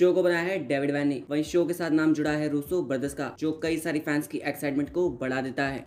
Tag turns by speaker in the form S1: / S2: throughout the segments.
S1: show को बनाया है डेविड वैनी वही शो के साथ नाम जुड़ा है रूसो ब्रदर्स का जो कई सारी फैंस की एक्साइटमेंट को बढ़ा देता है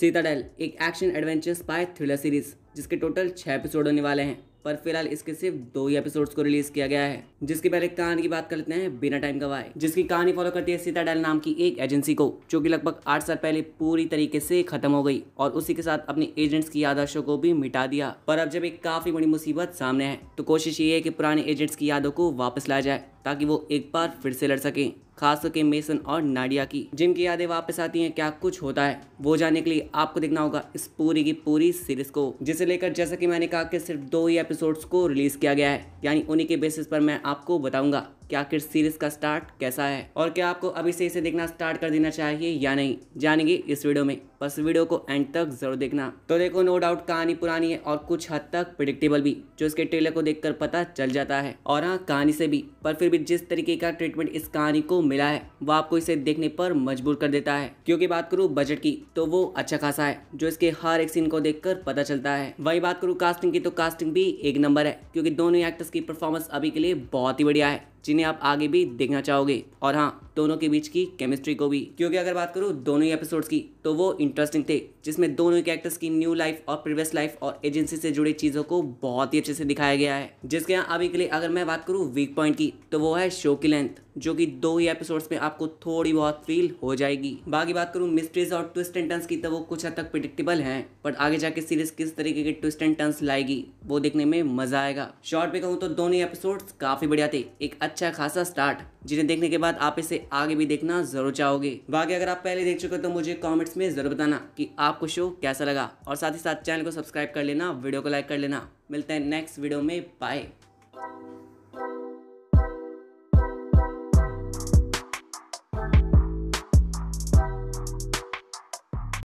S1: सीताडेल एक action adventure spy thriller series जिसके टोटल छह एपिसोड होने वाले हैं पर फिलहाल इसके सिर्फ दो ही एपिसोड्स को रिलीज किया गया है जिसके पहले कहानी की बात कर लेते हैं बिना टाइम गवाए जिसकी कहानी फॉलो करती है सीता डैल नाम की एक एजेंसी को जो की लगभग आठ साल पहले पूरी तरीके से खत्म हो गई और उसी के साथ अपने एजेंट्स की यादाशों को भी मिटा दिया पर अब जब एक काफी बड़ी मुसीबत सामने है तो कोशिश ये है की पुराने एजेंट्स की यादों को वापस लाया जाए ताकि वो एक बार फिर से लड़ सकें खास करके मेसन और नाडिया की जिनकी यादें वापस आती हैं क्या कुछ होता है वो जानने के लिए आपको देखना होगा इस पूरी की पूरी सीरीज को जिसे लेकर जैसा कि मैंने कहा कि सिर्फ दो ही एपिसोड्स को रिलीज किया गया है यानी उन्हीं के बेसिस पर मैं आपको बताऊंगा कि आखिर सीरीज का स्टार्ट कैसा है और क्या आपको अभी से इसे देखना स्टार्ट कर देना चाहिए या नहीं जानेंगे इस वीडियो में बस वीडियो को एंड तक जरूर देखना तो देखो नो डाउट कहानी पुरानी है और कुछ हद तक प्रिडिक्टेबल भी जो इसके ट्रेलर को देखकर पता चल जाता है और हाँ कहानी से भी पर फिर भी जिस तरीके का ट्रीटमेंट इस कहानी को मिला है वो आपको इसे देखने पर मजबूर कर देता है क्योंकि बात करूँ बजट की तो वो अच्छा खासा है जो इसके हर एक सीन को देखकर पता चलता है वही बात करूँ कास्टिंग की तो कास्टिंग भी एक नंबर है क्योंकि दोनों एक्टर्स की परफॉर्मेंस अभी के लिए बहुत ही बढ़िया है जिन्हें आप आगे भी देखना चाहोगे और हाँ दोनों के बीच की केमिस्ट्री को भी क्योंकि अगर बात करूँ दोनों ही एपिसोड्स की तो वो इंटरेस्टिंग थे जिसमें दोनों कैरेक्टर्स की न्यू लाइफ और प्रीवियस लाइफ और एजेंसी से जुड़ी चीज़ों को बहुत ही अच्छे से दिखाया गया है जिसके यहाँ अभी के लिए अगर मैं बात करूँ वीक पॉइंट की तो वो है शो की लेंथ जो कि दो ही एपिसोड्स में आपको थोड़ी बहुत फील हो जाएगी बाकी बात करूँ मिस्ट्रीज और ट्विस्ट एंड टर्न्स की तो वो कुछ हद तक प्रिडिक्टेबल हैं बट आगे जाके सीरीज किस तरीके के ट्विस्ट एंड टर्न्स लाएगी वो देखने में मजा आएगा शॉर्ट में कहूँ तो दोनों एपिसोड्स काफ़ी बढ़िया थे एक अच्छा खासा स्टार्ट जिन्हें देखने के बाद आप इसे आगे भी देखना जरूर चाहोगे बाकी अगर आप पहले देख चुके तो मुझे कॉमेंट्स में जरूर बताना की आपको शो कैसा लगा और साथ ही साथ चैनल को सब्सक्राइब कर लेना वीडियो को लाइक कर लेना मिलते हैं नेक्स्ट वीडियो में बाय